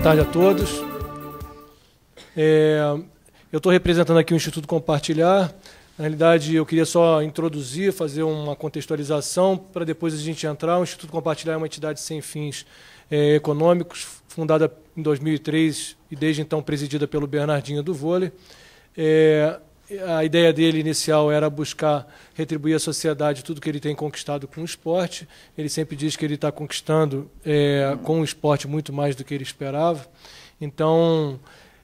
Boa tarde a todos. É, eu estou representando aqui o Instituto Compartilhar. Na realidade, eu queria só introduzir, fazer uma contextualização para depois a gente entrar. O Instituto Compartilhar é uma entidade sem fins é, econômicos, fundada em 2003 e desde então presidida pelo Bernardinho do Vôlei. É, a ideia dele inicial era buscar retribuir à sociedade tudo que ele tem conquistado com o esporte. Ele sempre diz que ele está conquistando é, com o esporte muito mais do que ele esperava. Então,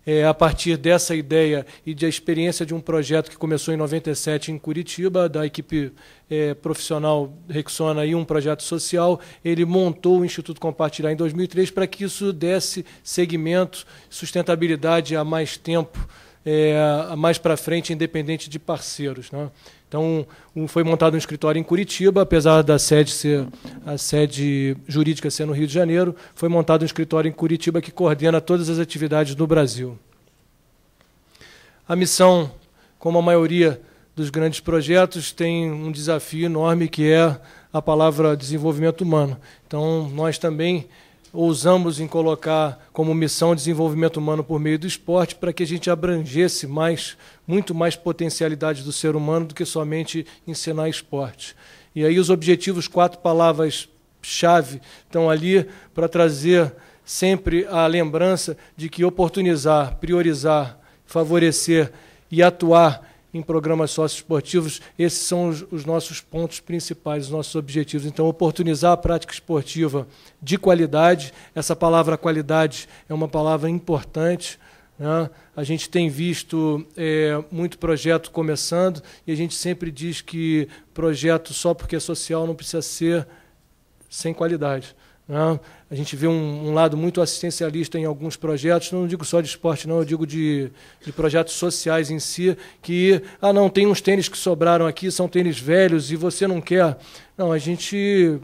é, a partir dessa ideia e da experiência de um projeto que começou em 97 em Curitiba, da equipe é, profissional Rexona e um projeto social, ele montou o Instituto Compartilhar em 2003 para que isso desse segmento, sustentabilidade a mais tempo é, mais para frente, independente de parceiros. Né? Então, um, foi montado um escritório em Curitiba, apesar da sede ser a sede jurídica ser no Rio de Janeiro, foi montado um escritório em Curitiba que coordena todas as atividades no Brasil. A missão, como a maioria dos grandes projetos, tem um desafio enorme que é a palavra desenvolvimento humano. Então, nós também ousamos em colocar como missão desenvolvimento humano por meio do esporte para que a gente abrangesse mais, muito mais potencialidades do ser humano do que somente ensinar esporte. E aí os objetivos, quatro palavras chave estão ali para trazer sempre a lembrança de que oportunizar, priorizar, favorecer e atuar em programas socioesportivos, esses são os, os nossos pontos principais, os nossos objetivos. Então, oportunizar a prática esportiva de qualidade, essa palavra qualidade é uma palavra importante. Né? A gente tem visto é, muito projeto começando e a gente sempre diz que projeto só porque é social não precisa ser sem qualidade. Né? A gente vê um, um, lado muito assistencialista em alguns projetos, não digo só de esporte, não, eu digo de, de, projetos sociais em si, que, ah, não, tem uns tênis que sobraram aqui, são tênis velhos e você não quer. Não, a gente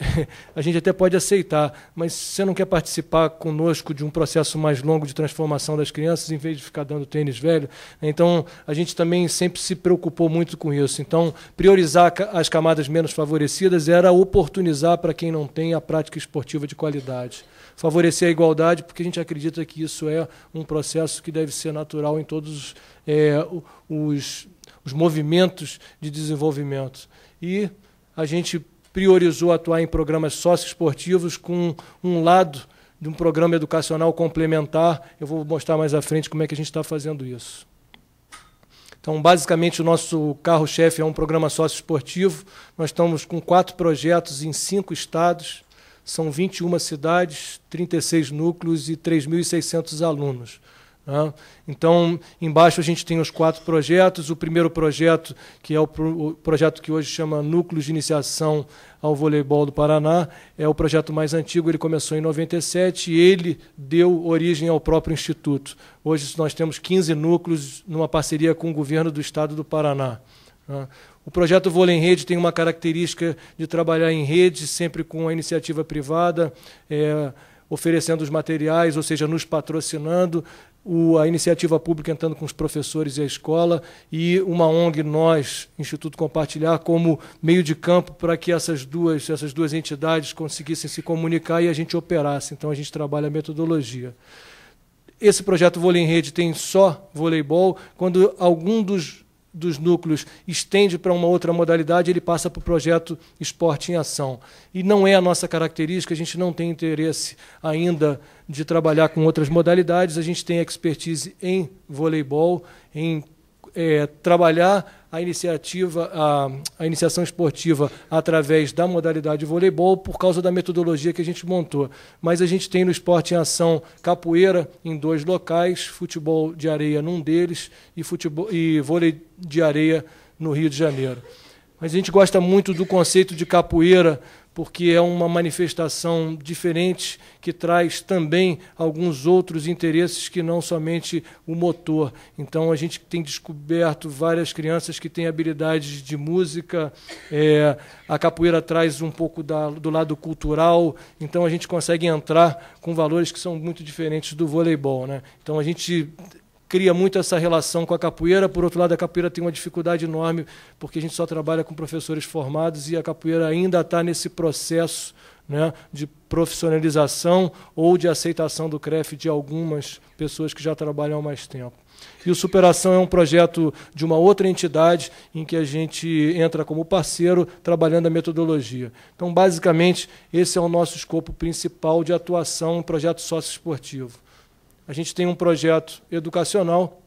a gente até pode aceitar, mas você não quer participar conosco de um processo mais longo de transformação das crianças, em vez de ficar dando tênis velho? Né, então, a gente também sempre se preocupou muito com isso. Então, priorizar as camadas menos favorecidas era oportunizar para quem não tem a prática esportiva de qualidade. Favorecer a igualdade, porque a gente acredita que isso é um processo que deve ser natural em todos é, os, os movimentos de desenvolvimento. E a gente priorizou atuar em programas socioesportivos com um lado de um programa educacional complementar. Eu vou mostrar mais à frente como é que a gente está fazendo isso. Então, basicamente, o nosso carro-chefe é um programa socioesportivo. Nós estamos com quatro projetos em cinco estados, são 21 cidades, 36 núcleos e 3.600 alunos. Né? Então, embaixo a gente tem os quatro projetos. O primeiro projeto, que é o, projeto que hoje chama Núcleo de Iniciação ao Voleibol do Paraná, é o projeto mais antigo, ele começou em 97 e ele deu origem ao próprio Instituto. Hoje nós temos 15 núcleos numa parceria com o governo do estado do Paraná. Né? O projeto Vôlei em Rede tem uma característica de trabalhar em rede, sempre com a iniciativa privada. É, oferecendo os materiais, ou seja, nos patrocinando, o, a iniciativa pública entrando com os professores e a escola, e uma ONG, nós, Instituto Compartilhar, como meio de campo para que essas duas, essas duas entidades conseguissem se comunicar e a gente operasse. Então, a gente trabalha a metodologia. Esse projeto Vôlei em Rede tem só voleibol. Quando algum dos dos núcleos estende para uma outra modalidade, ele passa para o projeto Esporte em Ação. E não é a nossa característica, a gente não tem interesse ainda de trabalhar com outras modalidades, a gente tem expertise em voleibol, em é, trabalhar a iniciativa, a, a, iniciação esportiva através da modalidade de voleibol por causa da metodologia que a gente montou. Mas a gente tem no esporte em ação capoeira em dois locais, futebol de areia num deles e, futebol, e vôlei de areia no Rio de Janeiro. Mas a gente gosta muito do conceito de capoeira porque é uma manifestação diferente que traz também alguns outros interesses que não somente o motor. Então a gente tem descoberto várias crianças que têm habilidades de música, é, a capoeira traz um pouco da, do lado cultural, então a gente consegue entrar com valores que são muito diferentes do voleibol. Né? Então a gente cria muito essa relação com a capoeira. Por outro lado, a capoeira tem uma dificuldade enorme, porque a gente só trabalha com professores formados e a capoeira ainda está nesse processo né, de profissionalização ou de aceitação do CREF de algumas pessoas que já trabalham há mais tempo. E o Superação é um projeto de uma outra entidade em que a gente entra como parceiro trabalhando a metodologia. Então, basicamente, esse é o nosso escopo principal de atuação em projeto socioesportivo a gente tem um projeto educacional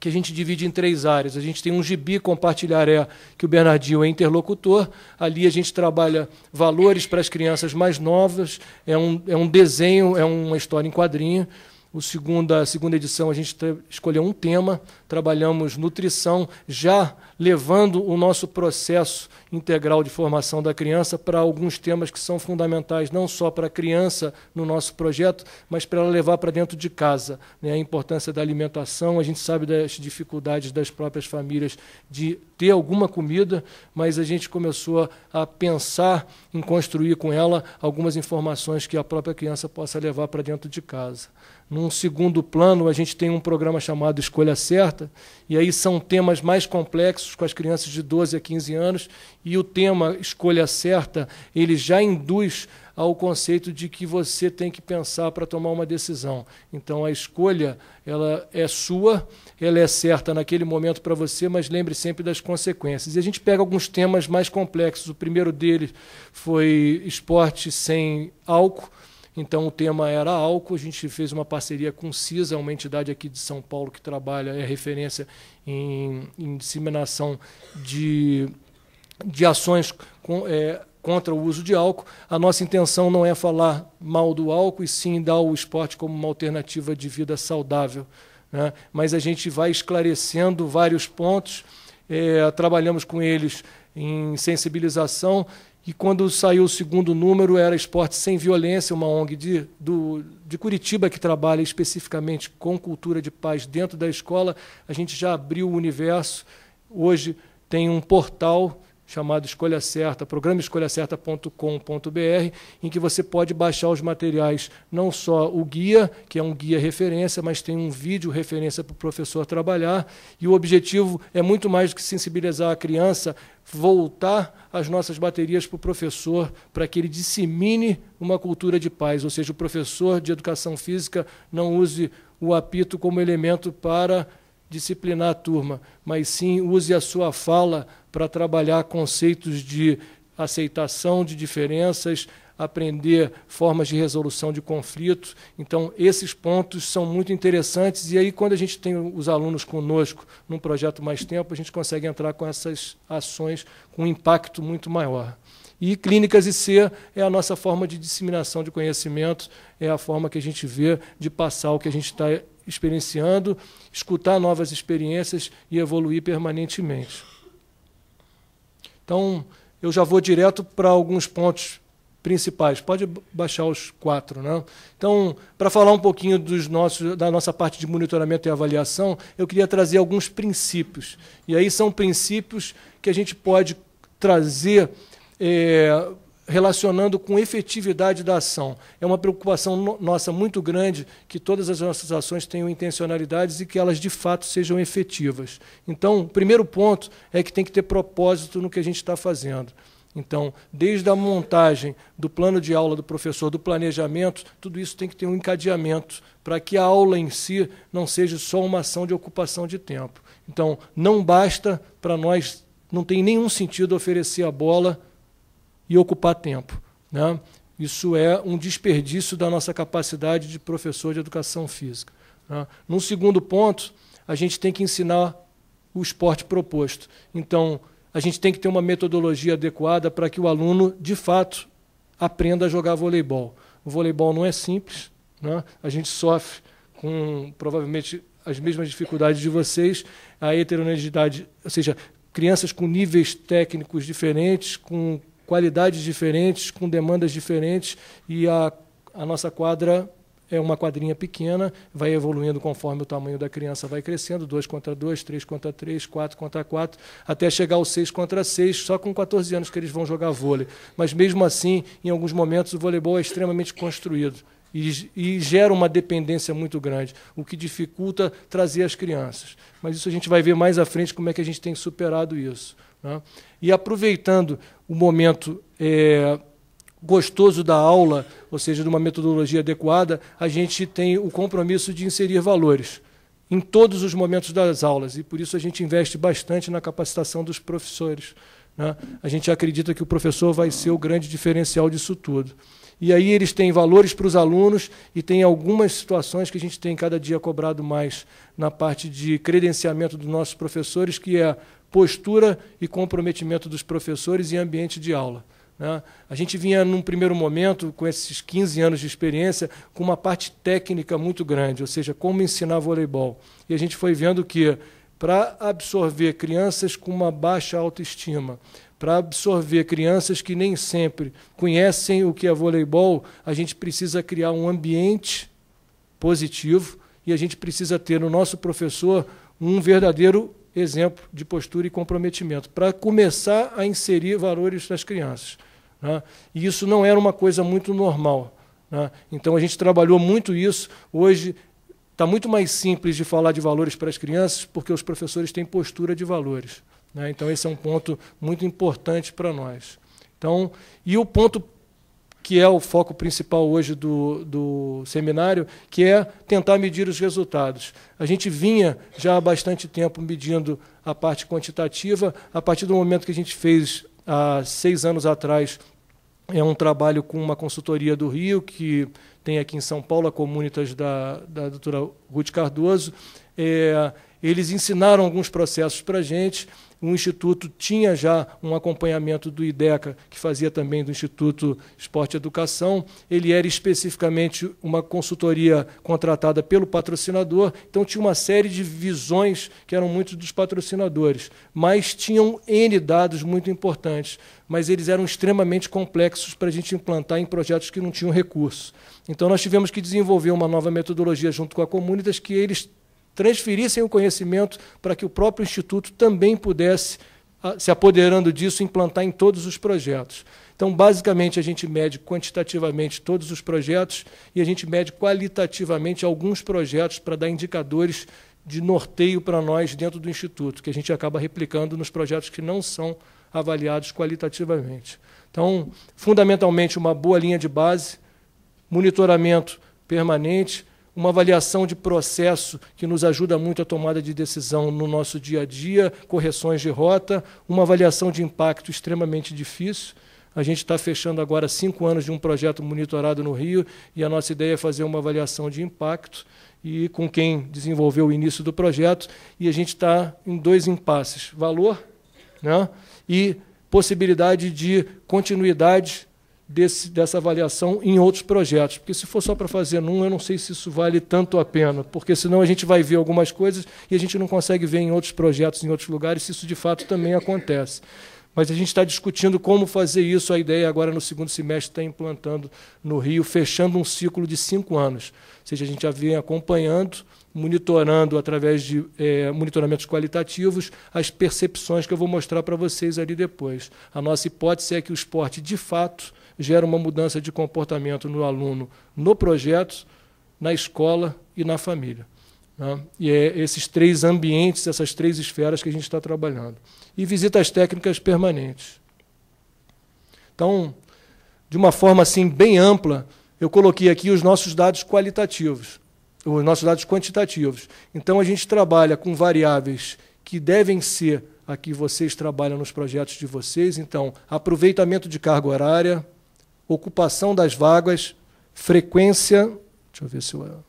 que a gente divide em três áreas. A gente tem um gibi compartilharé, que o Bernardinho é interlocutor. Ali a gente trabalha valores para as crianças mais novas, é um, é um desenho, é uma história em quadrinho. O segunda a segunda edição a gente escolheu um tema, trabalhamos nutrição, já levando o nosso processo integral de formação da criança para alguns temas que são fundamentais, não só para a criança no nosso projeto, mas para ela levar para dentro de casa. Né? A importância da alimentação, a gente sabe das dificuldades das próprias famílias de ter alguma comida, mas a gente começou a pensar em construir com ela algumas informações que a própria criança possa levar para dentro de casa. Num segundo plano, a gente tem um programa chamado Escolha Certa, e aí são temas mais complexos com as crianças de 12 a 15 anos, e o tema Escolha Certa, ele já induz ao conceito de que você tem que pensar para tomar uma decisão. Então a escolha, ela é sua, ela é certa naquele momento para você, mas lembre sempre das consequências. E a gente pega alguns temas mais complexos. O primeiro deles foi esporte sem álcool, então o tema era álcool, a gente fez uma parceria com o CISA, uma entidade aqui de São Paulo que trabalha, é referência em, em disseminação de, de ações com, é, contra o uso de álcool. A nossa intenção não é falar mal do álcool, e sim dar o esporte como uma alternativa de vida saudável. Né? Mas a gente vai esclarecendo vários pontos. É, trabalhamos com eles em sensibilização. E quando saiu o segundo número, era Esporte Sem Violência, uma ONG de, do, de Curitiba que trabalha especificamente com cultura de paz dentro da escola. A gente já abriu o universo. Hoje tem um portal chamado Escolha Certa, programa escolhacerta.com.br, em que você pode baixar os materiais, não só o guia, que é um guia referência, mas tem um vídeo referência para o professor trabalhar, e o objetivo é muito mais do que sensibilizar a criança, voltar as nossas baterias para o professor, para que ele dissemine uma cultura de paz, ou seja, o professor de educação física não use o apito como elemento para disciplinar a turma, mas sim use a sua fala para trabalhar conceitos de aceitação de diferenças, aprender formas de resolução de conflito. Então, esses pontos são muito interessantes. E aí, quando a gente tem os alunos conosco num projeto mais tempo, a gente consegue entrar com essas ações com um impacto muito maior. E clínicas IC é a nossa forma de disseminação de conhecimento, é a forma que a gente vê de passar o que a gente está experienciando, escutar novas experiências e evoluir permanentemente. Então, eu já vou direto para alguns pontos principais. Pode baixar os quatro, né? Então, para falar um pouquinho dos nossos, da nossa parte de monitoramento e avaliação, eu queria trazer alguns princípios. E aí são princípios que a gente pode trazer é, relacionando com efetividade da ação. É uma preocupação no, nossa muito grande que todas as nossas ações tenham intencionalidades e que elas de fato sejam efetivas. Então, o primeiro ponto é que tem que ter propósito no que a gente está fazendo. Então, desde a montagem do plano de aula do professor, do planejamento, tudo isso tem que ter um encadeamento para que a aula em si não seja só uma ação de ocupação de tempo. Então, não basta para nós, não tem nenhum sentido oferecer a bola e ocupar tempo. Né? Isso é um desperdício da nossa capacidade de professor de educação física. Né? Num segundo ponto, a gente tem que ensinar o esporte proposto. Então, a gente tem que ter uma metodologia adequada para que o aluno, de fato, aprenda a jogar voleibol. O voleibol não é simples, né? a gente sofre com provavelmente as mesmas dificuldades de vocês, a heterogeneidade, ou seja, crianças com níveis técnicos diferentes, com qualidades diferentes, com demandas diferentes, e a, a nossa quadra é uma quadrinha pequena, vai evoluindo conforme o tamanho da criança vai crescendo, 2 contra 2, 3 contra 3, 4 contra 4, até chegar ao 6 contra 6, só com 14 anos que eles vão jogar vôlei. Mas mesmo assim, em alguns momentos, o voleibol é extremamente construído e, e gera uma dependência muito grande, o que dificulta trazer as crianças. Mas isso a gente vai ver mais à frente como é que a gente tem superado isso. Né? E aproveitando o momento é, gostoso da aula, ou seja, de uma metodologia adequada, a gente tem o compromisso de inserir valores em todos os momentos das aulas, e por isso a gente investe bastante na capacitação dos professores. Né? A gente acredita que o professor vai ser o grande diferencial disso tudo. E aí eles têm valores para os alunos e tem algumas situações que a gente tem cada dia cobrado mais na parte de credenciamento dos nossos professores, que é postura e comprometimento dos professores e ambiente de aula. Né? A gente vinha, num primeiro momento, com esses 15 anos de experiência, com uma parte técnica muito grande, ou seja, como ensinar voleibol. E a gente foi vendo que, para absorver crianças com uma baixa autoestima, para absorver crianças que nem sempre conhecem o que é voleibol, a gente precisa criar um ambiente positivo e a gente precisa ter no nosso professor um verdadeiro exemplo de postura e comprometimento para começar a inserir valores nas crianças. Né? E isso não era uma coisa muito normal. Né? Então a gente trabalhou muito isso. Hoje está muito mais simples de falar de valores para as crianças porque os professores têm postura de valores. Né? Então, esse é um ponto muito importante para nós. Então, e o ponto que é o foco principal hoje do, do seminário, que é tentar medir os resultados. A gente vinha já há bastante tempo medindo a parte quantitativa, a partir do momento que a gente fez, há seis anos atrás, é um trabalho com uma consultoria do Rio, que tem aqui em São Paulo, a Comunitas da, da doutora Ruth Cardoso, é, eles ensinaram alguns processos para a gente. O Instituto tinha já um acompanhamento do IDECA, que fazia também do Instituto Esporte e Educação. Ele era especificamente uma consultoria contratada pelo patrocinador, então tinha uma série de visões que eram muito dos patrocinadores, mas tinham N dados muito importantes, mas eles eram extremamente complexos para a gente implantar em projetos que não tinham recurso. Então nós tivemos que desenvolver uma nova metodologia junto com a comunidade que eles transferissem o conhecimento para que o próprio Instituto também pudesse, ah, se apoderando disso, implantar em todos os projetos. Então, basicamente, a gente mede quantitativamente todos os projetos e a gente mede qualitativamente alguns projetos para dar indicadores de norteio para nós dentro do Instituto, que a gente acaba replicando nos projetos que não são avaliados qualitativamente. Então, fundamentalmente, uma boa linha de base, monitoramento permanente, uma avaliação de processo que nos ajuda muito a tomada de decisão no nosso dia a dia, correções de rota, uma avaliação de impacto extremamente difícil. A gente está fechando agora cinco anos de um projeto monitorado no Rio e a nossa ideia é fazer uma avaliação de impacto e com quem desenvolveu o início do projeto. E a gente está em dois impasses: valor né, e possibilidade de continuidade desse, dessa avaliação em outros projetos, porque se for só para fazer num, eu não sei se isso vale tanto a pena, porque senão a gente vai ver algumas coisas e a gente não consegue ver em outros projetos, em outros lugares, se isso de fato também acontece. Mas a gente está discutindo como fazer isso. A ideia é agora no segundo semestre está implantando no Rio, fechando um ciclo de cinco anos. Ou seja, a gente já vem acompanhando, monitorando através de é, monitoramentos qualitativos as percepções que eu vou mostrar para vocês ali depois. A nossa hipótese é que o esporte, de fato, gera uma mudança de comportamento no aluno, no projeto, na escola e na família. Né? E é esses três ambientes, essas três esferas que a gente está trabalhando. E visitas técnicas permanentes. Então, de uma forma assim bem ampla, eu coloquei aqui os nossos dados qualitativos, os nossos dados quantitativos. Então a gente trabalha com variáveis que devem ser aqui vocês trabalham nos projetos de vocês, então aproveitamento de carga horária, ocupação das vagas, frequência, deixa eu ver se eu...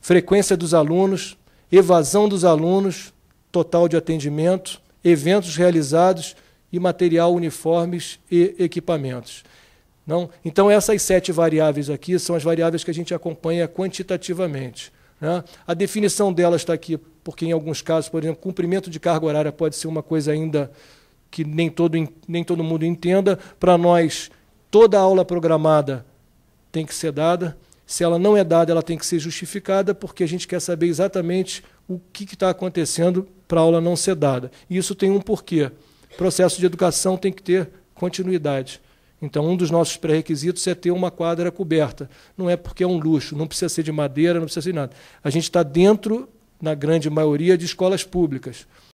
frequência dos alunos, evasão dos alunos, total de atendimento, eventos realizados e material, uniformes e equipamentos. Não? Então, essas sete variáveis aqui são as variáveis que a gente acompanha quantitativamente. Né? A definição delas está aqui, porque em alguns casos, por exemplo, cumprimento de carga horária pode ser uma coisa ainda que nem todo, nem todo mundo entenda. Para nós, Toda aula programada tem que ser dada. Se ela não é dada, ela tem que ser justificada, porque a gente quer saber exatamente o que está acontecendo para a aula não ser dada. E isso tem um porquê. O processo de educação tem que ter continuidade. Então, um dos nossos pré-requisitos é ter uma quadra coberta. Não é porque é um luxo, não precisa ser de madeira, não precisa ser nada. A gente está dentro, na grande maioria, de escolas públicas.